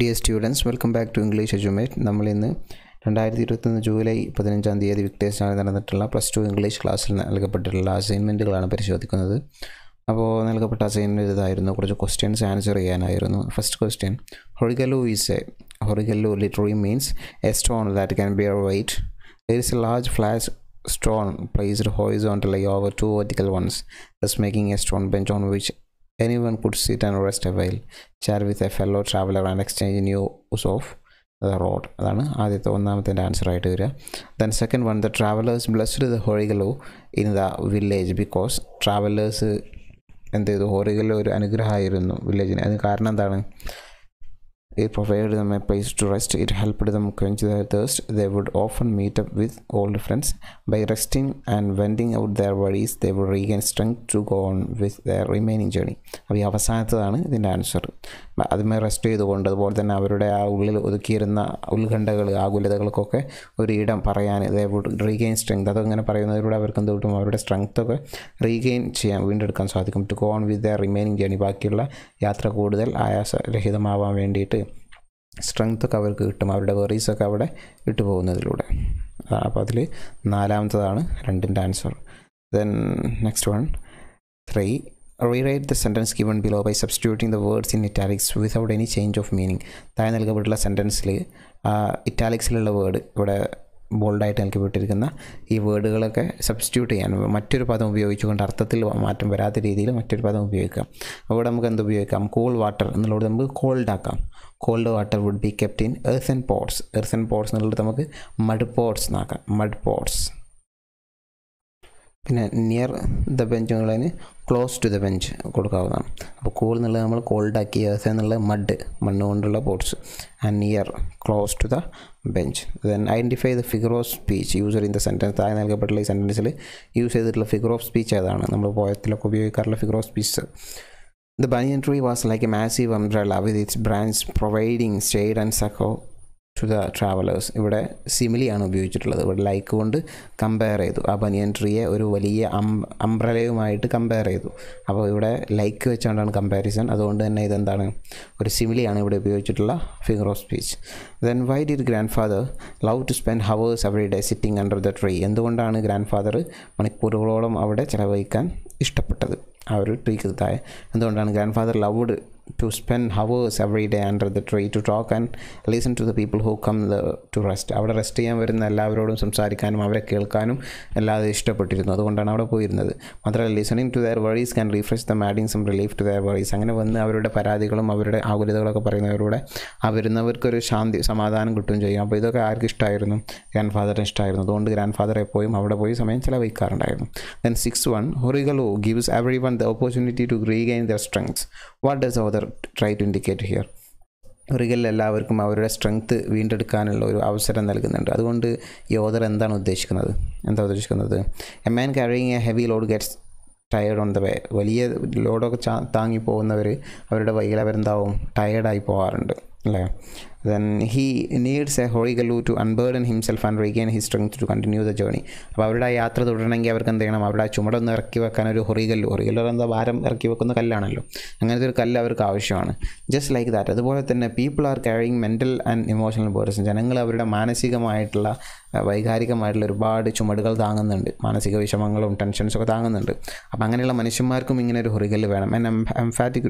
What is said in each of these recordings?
Dear students welcome back to English Edumate ഇന്ന് രണ്ടായിരത്തി ഇരുപത്തൊന്ന് ജൂലൈ പതിനഞ്ചാം തീയതി വിക്ടേഴ്സിനായി നടന്നിട്ടുള്ള പ്ലസ് ടു ഇംഗ്ലീഷ് ക്ലാസ്സിൽ നൽകപ്പെട്ടിട്ടുള്ള അസൈൻമെൻറ്റുകളാണ് പരിശോധിക്കുന്നത് അപ്പോൾ നൽകപ്പെട്ട അസൈൻമെൻറ്റ് ഇതായിരുന്നു കുറച്ച് ക്വസ്റ്റ്യൻസ് ആൻസർ ചെയ്യാനായിരുന്നു first question horigallu is a horigallu literally means a stone that can bear weight there is a large flat stone placed ഹോയിസ് on to lie over two vertical ones thus making a stone bench on which Anyone could sit and rest a while, share with a fellow traveler and exchange news of the road അതാണ് ആദ്യത്തെ ഒന്നാമത്തെ answer ആയിട്ട് വരിക then second one the travellers blessed the horigallu in the village because travellers എന്ത് ചെയ്തു ഹോറികളിൽ ഒരു അനുഗ്രഹമായിരുന്നു വില്ലേജിന് അതിന് കാരണം എന്താണ് It provided them a place to rest. It helped them quench their thirst. They would often meet up with old friends. By resting and venting out their worries, they would regain strength to go on with their remaining journey. അപ്പോൾ ഈ അവസാനത്തതാണ് ഇതിൻ്റെ answer അതുമായി rest ചെയ്തുകൊണ്ട് അതുപോലെ തന്നെ അവരുടെ ആ ഉള്ളിൽ ഒതുക്കിയിരുന്ന ഉത്കണ്ഠകൾ ആകുലതകൾക്കൊക്കെ ഒരു ഇടം പറയാൻ ദ വുഡ് റീഗെയിൻ സ്ട്രെങ്ത് അതങ്ങനെ പറയുന്നതിലൂടെ അവർക്ക് എന്ത് കിട്ടും അവരുടെ സ്ട്രെങ്ത്തൊക്കെ റീഗെയിൻ ചെയ്യാൻ വീണ്ടെടുക്കാൻ സാധിക്കും to go on with their remaining journey ബാക്കിയുള്ള യാത്ര കൂടുതൽ ആയാസരഹിതമാവാൻ വേണ്ടിയിട്ട് സ്ട്രെങ്ത്തൊക്കെ അവർക്ക് കിട്ടും അവരുടെ വെറീസൊക്കെ അവിടെ ഇട്ടു പോകുന്നതിലൂടെ അപ്പോൾ അതിൽ നാലാമത്തതാണ് രണ്ടിൻ്റെ answer then next one three rewrite the sentence given below by substituting the words in italics without any change of meaning താഴെ നൽകപ്പെട്ടുള്ള സെൻറ്റൻസിൽ ഇറ്റാലിക്സിലുള്ള വേർഡ് ഇവിടെ ബോൾഡായിട്ട് നൽകപ്പെട്ടിരിക്കുന്ന ഈ വേർഡുകളൊക്കെ സബ്സ്റ്റിറ്റ്യൂട്ട് ചെയ്യാൻ മറ്റൊരു പദം ഉപയോഗിച്ചുകൊണ്ട് അർത്ഥത്തിൽ മാറ്റം വരാത്ത രീതിയിൽ മറ്റൊരു പദം ഉപയോഗിക്കാം അവിടെ നമുക്ക് എന്ത് ഉപയോഗിക്കാം കൂൾ വാട്ടർ എന്നുള്ളത് നമുക്ക് കോൾഡ് ആക്കാം cold water would be kept in earth and pots earth and pots എന്നുള്ളത് നമുക്ക് മഡ് പോട്ട്സ് എന്നാക്കാം മഡ് പോട്ട്സ് പിന്നെ നിയർ ദ ബെഞ്ച് എന്നുള്ളതിന് ക്ലോസ് ടു ദ ബെഞ്ച് കൊടുക്കാവുന്നതാണ് അപ്പോൾ കൂൾ എന്നുള്ളത് നമ്മൾ കോൾഡാക്കി എർത്ത് എന്നുള്ളത് മഡ് മണ്ണ് കൊണ്ടുള്ള pots and near close to the bench then identify the figure of speech used in the sentence താഴെ നൽകപ്പെട്ടുള്ള ഈ സെൻറ്റൻസിൽ യൂസ് ചെയ്തിട്ടുള്ള ഫിഗർ ഓഫ് സ്പീച്ച് ഏതാണ് നമ്മൾ പോയത്തിലൊക്കെ ഉപയോഗിക്കാറുള്ള figure of speech the banyan tree was like a massive umbrella with its branches providing shade and succor to the travellers ഇവിടെ സിമിലിയാണ് ഉപയോഗിച്ചിട്ടുള്ളത് ഇവിടെ ലൈക്ക് കൊണ്ട് കമ്പയർ ചെയ്തു ആ ബനിയൻ ട്രീയെ ഒരു വലിയ അം അംബ്രലയുമായിട്ട് കമ്പയർ ചെയ്തു അപ്പോൾ ഇവിടെ ലൈക്ക് വെച്ചുകൊണ്ടാണ് കമ്പാരിസൺ അതുകൊണ്ട് തന്നെ ഇതെന്താണ് ഒരു സിമിലിയാണ് ഇവിടെ ഉപയോഗിച്ചിട്ടുള്ള figure of speech then why did grandfather love to spend hours every day sitting under the tree എന്തുകൊണ്ടാണ് ഗ്രാൻഡ് ഫാദർ മണിക്കൂറുകളോളം അവിടെ ചിലവഴിക്കാൻ ഇഷ്ടപ്പെട്ടത് ആ ഒരു ട്രീക്ക് തായ എന്തുകൊണ്ടാണ് grandfather loved to spend hours every day under the tree to talk and listen to the people who come the, to rest അവിടെ റെസ്റ്റ് ചെയ്യാൻ വരുന്ന എല്ലാവരോടും സംസാരിക്കാനും അവരെ കേൾക്കാനും എല്ലാം ഇഷ്ടപ്പെട്ടിരുന്നു അതുകൊണ്ടാണ് അവിടെ പോയിരുന്നത് മാത്രമല്ല listening to their worries can refresh the മാഡിങ് some relief to their worries അങ്ങനെ വന്ന് അവരുടെ പരാതികളും അവരുടെ ആകുലതകളൊക്കെ പറയുന്നവരോടെ ആ വരുന്നവർക്കൊരു ശാന്തി സമാധാനം കിട്ടുകയും ചെയ്യും അപ്പോൾ ഇതൊക്കെ ആർക്കും ഇഷ്ടമായിരുന്നു ഗ്രാൻഡ് ഫാദറിന് ഇഷ്ടമായിരുന്നു അതുകൊണ്ട് ഗ്രാൻഡ് ഫാദറെ പോയും അവിടെ പോയി സമയം ചിലവഴിക്കാറുണ്ടായിരുന്നു then six one horigallu gives everyone the opportunity to regain their strength what does അവർ ട്രൈ ടു ഇൻഡിക്കേറ്റ് ഹിയർ ഒരിക്കൽ എല്ലാവർക്കും അവരുടെ സ്ട്രെങ്ത് വീണ്ടെടുക്കാനുള്ള ഒരു അവസരം നൽകുന്നുണ്ട് അതുകൊണ്ട് ഈ ഓദർ എന്താണ് ഉദ്ദേശിക്കുന്നത് എന്താ ഉദ്ദേശിക്കുന്നത് a man carrying a heavy load gets tired on the way വലിയ ലോഡൊക്കെ താങ്ങി പോകുന്നവർ അവരുടെ വൈകിൽ അവരെന്താവും ടയേർഡായി പോകാറുണ്ട് അല്ലേ then he needs a Horigalu to unburden himself and regain his strength to continue the journey അപ്പോൾ അവരുടെ ആ യാത്ര തുടരണമെങ്കിൽ അവർക്ക് എന്ത് ചെയ്യണം അവരുടെ ആ ചുമടൊന്ന് ഇറക്കി വെക്കാൻ ഒരു ഹൊറികല്ലു ഹൊറികല്ലു എന്താ ഭാരം ഇറക്കി വെക്കുന്ന കല്ലാണല്ലോ അങ്ങനത്തെ ഒരു കല്ല് അവർക്ക് ആവശ്യമാണ് ജസ്റ്റ് ലൈക്ക് ദാറ്റ് അതുപോലെ തന്നെ people are carrying mental and emotional burdens ജനങ്ങൾ അവരുടെ മാനസികമായിട്ടുള്ള വൈകാരികമായിട്ടുള്ള ഒരുപാട് ചുമടുകൾ താങ്ങുന്നുണ്ട് മാനസിക വിഷമങ്ങളും ടെൻഷൻസും ഒക്കെ താങ്ങുന്നുണ്ട് അപ്പോൾ അങ്ങനെയുള്ള മനുഷ്യന്മാർക്കും ഇങ്ങനെ ഒരു ഹൊറികല്ല് വേണം and emphatic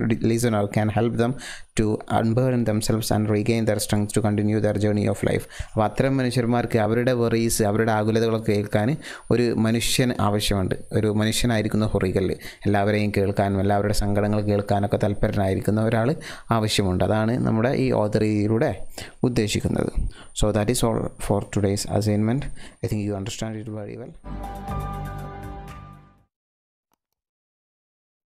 are can help them to unburden themselves and regain their strength to continue their journey of life അപ്പോൾ അത്തരം മനുഷ്യന്മാർക്ക് അവരുടെ വെറീസ് അവരുടെ ആകുലതകളൊക്കെ കേൾക്കാൻ ഒരു മനുഷ്യൻ ആവശ്യമുണ്ട് ഒരു മനുഷ്യനായിരിക്കുന്ന ഹൊറികളിൽ എല്ലാവരെയും കേൾക്കാനും എല്ലാവരുടെ സങ്കടങ്ങൾ കേൾക്കാനൊക്കെ തൽപരനായിരിക്കുന്ന ഒരാൾ ആവശ്യമുണ്ട് അതാണ് നമ്മുടെ ഈ ഓതറിയിലൂടെ ഉദ്ദേശിക്കുന്നത് so that is all for today's assignment I think you understand it very well